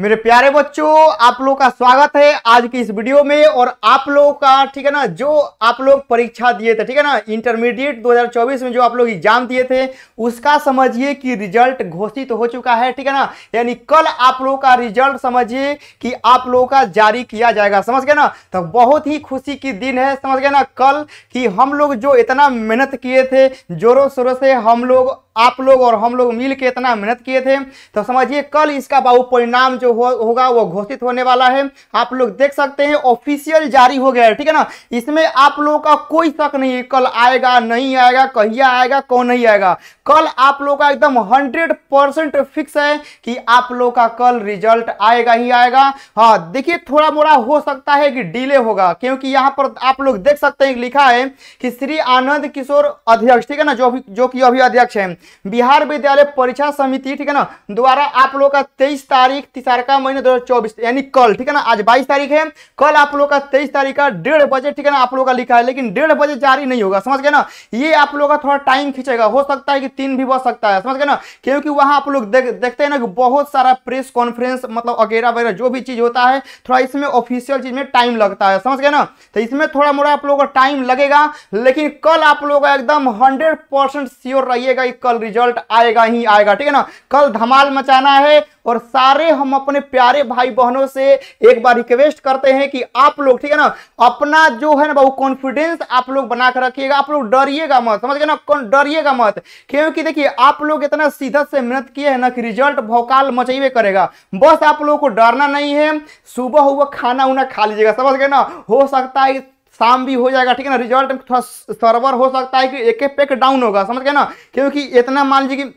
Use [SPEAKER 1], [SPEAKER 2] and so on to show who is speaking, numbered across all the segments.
[SPEAKER 1] मेरे प्यारे बच्चों आप लोग का स्वागत है आज की इस वीडियो में और आप लोग का ठीक है ना जो आप लोग परीक्षा दिए थे ठीक है ना इंटरमीडिएट 2024 में जो आप लोग एग्जाम दिए थे उसका समझिए कि रिजल्ट घोषित तो हो चुका है ठीक है ना यानी कल आप लोग का रिजल्ट समझिए कि आप लोगों का जारी किया जाएगा समझ गए ना तो बहुत ही खुशी की दिन है समझ गए ना कल कि हम लोग जो इतना मेहनत किए थे जोरों शोरों से हम लोग आप लोग और हम लोग मिल के इतना मेहनत किए थे तो समझिए कल इसका बाबू परिणाम जो हो, होगा वो घोषित होने वाला है आप लोग देख सकते हैं ऑफिशियल जारी हो गया है ठीक है ना इसमें आप लोगों का कोई शक नहीं है कल आएगा नहीं आएगा कहिया आएगा कौन नहीं आएगा कल आप लोग का एकदम हंड्रेड परसेंट फिक्स है कि आप लोग का कल रिजल्ट आएगा ही आएगा हाँ देखिए थोड़ा मोड़ा हो सकता है कि डिले होगा क्योंकि यहाँ पर आप लोग देख सकते हैं लिखा है कि श्री आनंद किशोर अध्यक्ष ठीक है ना जो जो कि अभी अध्यक्ष है बिहार विद्यालय परीक्षा समिति ठीक है ना द्वारा आप लोग का तेईस तारीख तीसरा महीने दो यानी कल ठीक है ना आज बाईस तारीख है कल आप लोग का तेईस तारीख का डेढ़ बजे ठीक है ना आप लोग का लिखा है लेकिन डेढ़ बजे जारी नहीं होगा समझ गए ना ये आप लोग का थोड़ा टाइम खींचेगा हो सकता है कि तीन भी बच सकता है समझ गए ना क्योंकि वहां आप लोग देख, देखते हैं ना कि बहुत सारा प्रेस कॉन्फ्रेंस मतलब वगैरह वगैरह जो भी चीज होता है थोड़ा इसमें ऑफिशियल चीज में टाइम लगता है समझ गए ना तो इसमें थोड़ा मोड़ा आप लोगों का टाइम लगेगा लेकिन कल आप लोग एकदम हंड्रेड परसेंट श्योर रहिएगा कल रिजल्ट आएगा ही आएगा ठीक है ना कल धमाल मचाना है और सारे हम अपने प्यारे भाई बहनों से एक बार रिक्वेस्ट करते हैं कि आप लोग ठीक है ना अपना जो है ना बाबू कॉन्फिडेंस आप लोग बना कर रखिएगा आप लोग डरिएगा मत समझ गए ना कौन डरिएगा मत क्योंकि देखिए आप लोग इतना सीधा से मेहनत किए हैं ना कि रिजल्ट भोकाल मचेबे करेगा बस आप लोगों को डरना नहीं है सुबह हुआ खाना उना खा लीजिएगा समझ गए ना हो सकता है शाम भी हो जाएगा ठीक है ना रिजल्ट थोड़ा सर्वर हो सकता है कि एक एक पैक डाउन होगा समझ गए ना क्योंकि इतना मान लीजिए कि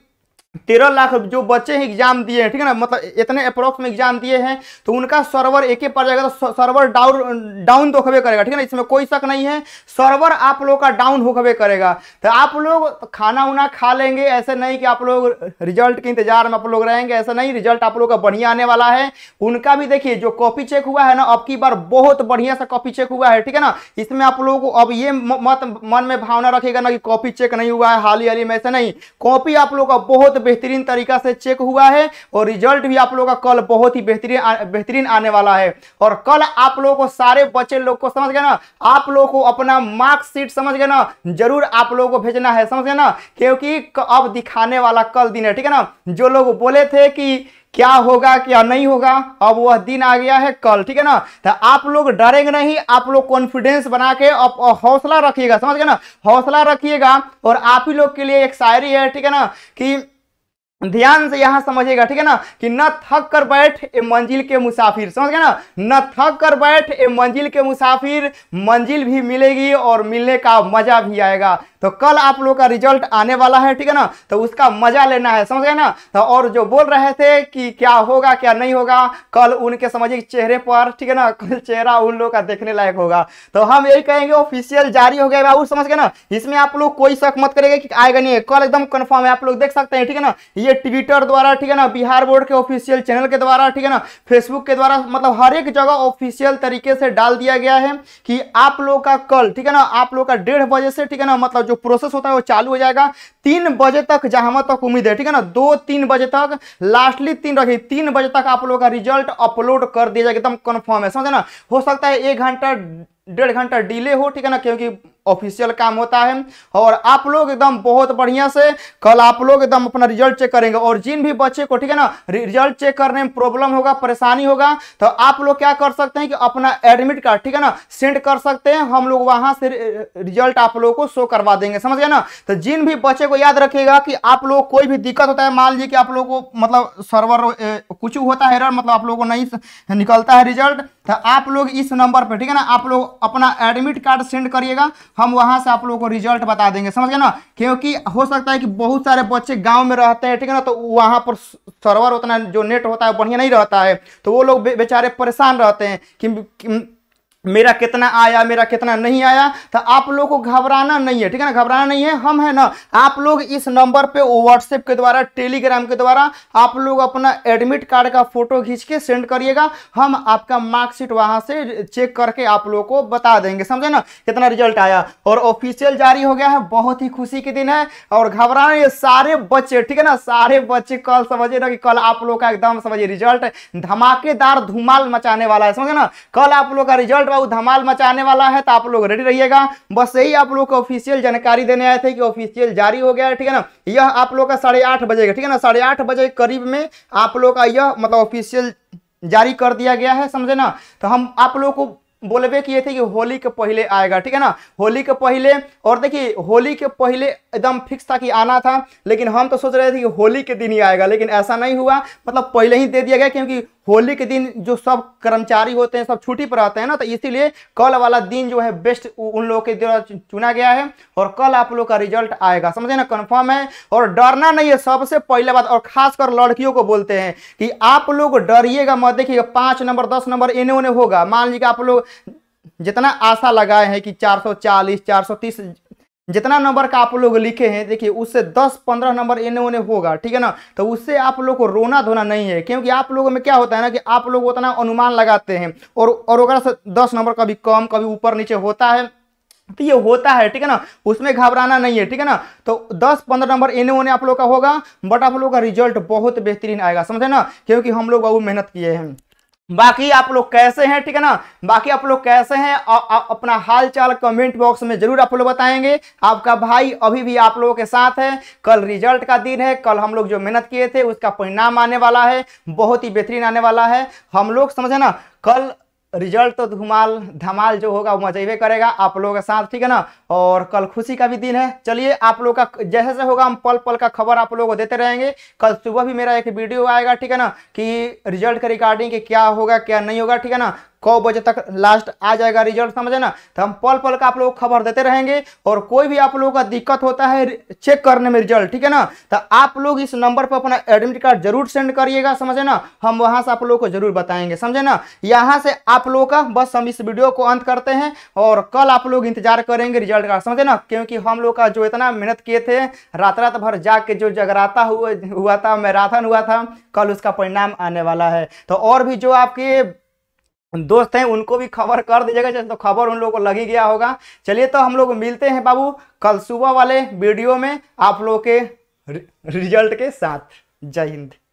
[SPEAKER 1] तेरह लाख जो बच्चे हैं एग्जाम दिए हैं ठीक है ना मतलब इतने अप्रोक्स में एग्जाम दिए हैं तो उनका सर्वर एक ही पड़ जाएगा तो सर्वर डाउन डाउन तो होबे करेगा ठीक है ना इसमें कोई शक नहीं है सर्वर आप लोग का डाउन हो खबे करेगा तो आप लोग खाना उना खा लेंगे ऐसे नहीं कि आप लोग रिजल्ट के इंतजार में आप लोग रहेंगे ऐसा नहीं रिजल्ट आप लोग का बढ़िया आने वाला है उनका भी देखिए जो कॉपी चेक हुआ है ना अब की बार बहुत बढ़िया सा कॉपी चेक हुआ है ठीक है ना इसमें आप लोगों को अब ये मत मन में भावना रखेगा ना कि कॉपी चेक नहीं हुआ है हाल ही हाल ही में ऐसा नहीं कॉपी आप लोग का बहुत बेहतरीन तरीका से चेक हुआ है और रिजल्ट भी आप लोगों का कल बहुत ही बेहतरीन बेहतरीन आने वाला है और कल आप लोगों को सारे बच्चे लोग को समझ गए ना आप लोगों को अपना मार्क्सिट समझ गए ना जरूर आप लोगों को भेजना है समझ गए ना क्योंकि अब दिखाने वाला कल दिन है ठीक है ना जो लोग बोले थे कि क्या होगा क्या नहीं होगा अब वह दिन आ गया है कल ठीक है ना तो आप लोग डरेंगे नहीं आप लोग कॉन्फिडेंस बना के अब हौसला रखिएगा समझ गए ना हौसला रखिएगा और आप ही लोग के लिए एक शायरी है ठीक है ना कि ध्यान से यहां समझिएगा ठीक है ना कि न थक कर बैठ ए मंजिल के मुसाफिर समझ गए ना न थक कर बैठ ए मंजिल के मुसाफिर मंजिल भी मिलेगी और मिलने का मजा भी आएगा तो कल आप लोगों का रिजल्ट आने वाला है ठीक है ना तो उसका मजा लेना है समझ गए ना तो और जो बोल रहे थे कि क्या होगा क्या नहीं होगा कल उनके समझिए चेहरे पर ठीक है ना कल चेहरा उन लोगों का देखने लायक होगा तो हम यही कहेंगे ऑफिशियल जारी हो गया बाबू समझ गए ना इसमें आप लोग कोई शक मत करेगा कि आएगा नहीं कल एकदम कन्फर्म है आप लोग देख सकते हैं ठीक है ना ये ट्विटर द्वारा ठीक है ना बिहार बोर्ड के ऑफिशियल चैनल के द्वारा ठीक है ना फेसबुक के द्वारा मतलब हर एक जगह ऑफिशियल तरीके से डाल दिया गया है कि आप लोग का कल ठीक है ना आप लोग का डेढ़ बजे से ठीक है ना मतलब जो जो प्रोसेस होता है वो चालू हो जाएगा तीन बजे तक जहां तक उम्मीद है ठीक है ना दो तीन बजे तक लास्टली तीन रखिए तीन बजे तक आप लोगों का रिजल्ट अपलोड कर दिया जाएगा एकदम कन्फर्म है समझे ना हो सकता है एक घंटा डेढ़ घंटा डिले हो ठीक है ना क्योंकि ऑफिशियल काम होता है और आप लोग एकदम बहुत बढ़िया से कल आप लोग एकदम अपना रिजल्ट चेक करेंगे और जिन भी बच्चे को ठीक है ना रिजल्ट चेक करने में प्रॉब्लम होगा परेशानी होगा तो आप लोग क्या कर सकते हैं कि अपना एडमिट कार्ड ठीक है ना सेंड कर सकते हैं हम लोग वहां से रिजल्ट आप लोगों को शो करवा देंगे समझ गए ना तो जिन भी बच्चे को याद रखेगा कि आप लोग कोई भी दिक्कत होता है मान लीजिए कि आप लोग को मतलब सर्वर कुछ होता है मतलब आप लोग को नहीं निकलता है रिजल्ट तो आप लोग इस नंबर पर ठीक है ना आप लोग अपना एडमिट कार्ड सेंड करिएगा हम वहां से आप लोगों को रिजल्ट बता देंगे समझ गए ना क्योंकि हो सकता है कि बहुत सारे बच्चे गाँव में रहते हैं ठीक है ना तो वहां पर सर्वर उतना जो नेट होता है बढ़िया नहीं रहता है तो वो लोग बेचारे परेशान रहते हैं कि मेरा कितना आया मेरा कितना नहीं आया तो आप लोग को घबराना नहीं है ठीक है ना घबराना नहीं है हम है ना आप लोग इस नंबर पे व्हाट्सएप के द्वारा टेलीग्राम के द्वारा आप लोग अपना एडमिट कार्ड का फोटो खींच के सेंड करिएगा हम आपका मार्कशीट वहां से चेक करके आप लोग को बता देंगे समझे ना कितना रिजल्ट आया और ऑफिशियल जारी हो गया है बहुत ही खुशी के दिन है और घबराना ये सारे बच्चे ठीक है ना सारे बच्चे कल समझे ना कि कल आप लोग का एकदम समझिए रिजल्ट धमाकेदार धुमाल मचाने वाला है समझे ना कल आप लोग का रिजल्ट होगा वो धमाल मचाने वाला है तो आप लोग रेडी रहिएगा बस यही आप लोग को ऑफिशियल जानकारी देने आए थे कि ऑफिशियल जारी हो गया है ठीक है ना यह आप लोग का साढ़े आठ बजे ठीक है ना साढ़े आठ बजे करीब में आप लोग का यह मतलब ऑफिशियल जारी कर दिया गया है समझे ना तो हम आप लोग को बोलबे किए थे कि होली के पहले आएगा ठीक है ना होली के पहले और देखिए होली के पहले एकदम फिक्स था कि आना था लेकिन हम तो सोच रहे थे कि होली के दिन ही आएगा लेकिन ऐसा नहीं हुआ मतलब पहले ही दे दिया गया क्योंकि होली के दिन जो सब कर्मचारी होते हैं सब छुट्टी पर रहते हैं ना तो इसीलिए कल वाला दिन जो है बेस्ट उन लोगों के द्वारा चुना गया है और कल आप लोग का रिजल्ट आएगा समझे ना कन्फर्म है और डरना नहीं है सबसे पहले बात और खासकर लड़कियों को बोलते हैं कि आप लोग डरिएगा मत देखिएगा पाँच नंबर दस नंबर इन्हें उन्हें होगा मान लीजिए आप लोग जितना आशा लगाए हैं कि 440 430 जितना नंबर का आप लोग लिखे हैं देखिए उससे 10-15 नंबर एने ओने होगा ठीक है ना तो उससे आप लोग को रोना धोना नहीं है क्योंकि आप लोगों में क्या होता है ना कि आप लोग उतना अनुमान लगाते हैं और और अगर से दस नंबर कभी कम कभी ऊपर नीचे होता है तो ये होता है ठीक है ना उसमें घबराना नहीं है ठीक है ना तो 10-15 नंबर एने ओने आप लोग का होगा बट आप लोग का रिजल्ट बहुत बेहतरीन आएगा समझे ना क्योंकि हम लोग बहुत मेहनत किए हैं बाकी आप लोग कैसे हैं ठीक है ना बाकी आप लोग कैसे हैं आ, आ, अपना हाल चाल कमेंट बॉक्स में जरूर आप लोग बताएंगे आपका भाई अभी भी आप लोगों के साथ है कल रिजल्ट का दिन है कल हम लोग जो मेहनत किए थे उसका परिणाम आने वाला है बहुत ही बेहतरीन आने वाला है हम लोग समझे ना कल रिजल्ट तो धुमाल धमाल जो होगा वो मजेबे करेगा आप लोगों के साथ ठीक है ना और कल खुशी का भी दिन है चलिए आप लोग का जैसे जैसे होगा हम पल पल का खबर आप लोगों को देते रहेंगे कल सुबह भी मेरा एक वीडियो आएगा ठीक है ना कि रिजल्ट के रिगार्डिंग के क्या होगा क्या नहीं होगा ठीक है ना कौ बजे तक लास्ट आ जाएगा रिजल्ट समझे ना तो हम पल पल का आप लोग खबर देते रहेंगे और कोई भी आप लोगों का दिक्कत होता है चेक करने में रिजल्ट ठीक है ना तो आप लोग इस नंबर पर अपना एडमिट कार्ड जरूर सेंड करिएगा समझे ना हम वहाँ से आप लोगों को जरूर बताएंगे समझे ना यहाँ से आप लोगों का बस हम इस वीडियो को अंत करते हैं और कल आप लोग इंतजार करेंगे रिजल्ट का समझे ना क्योंकि हम लोग का जो इतना मेहनत किए थे रात रात भर जाके के जो जगराता हुआ हुआ था मैराथन हुआ था कल उसका परिणाम आने वाला है तो और भी जो आपके दोस्त हैं उनको भी खबर कर दीजिएगा तो खबर उन लोगों को लगी गया होगा चलिए तो हम लोग मिलते हैं बाबू कल सुबह वाले वीडियो में आप लोगों के रिजल्ट के साथ जय हिंद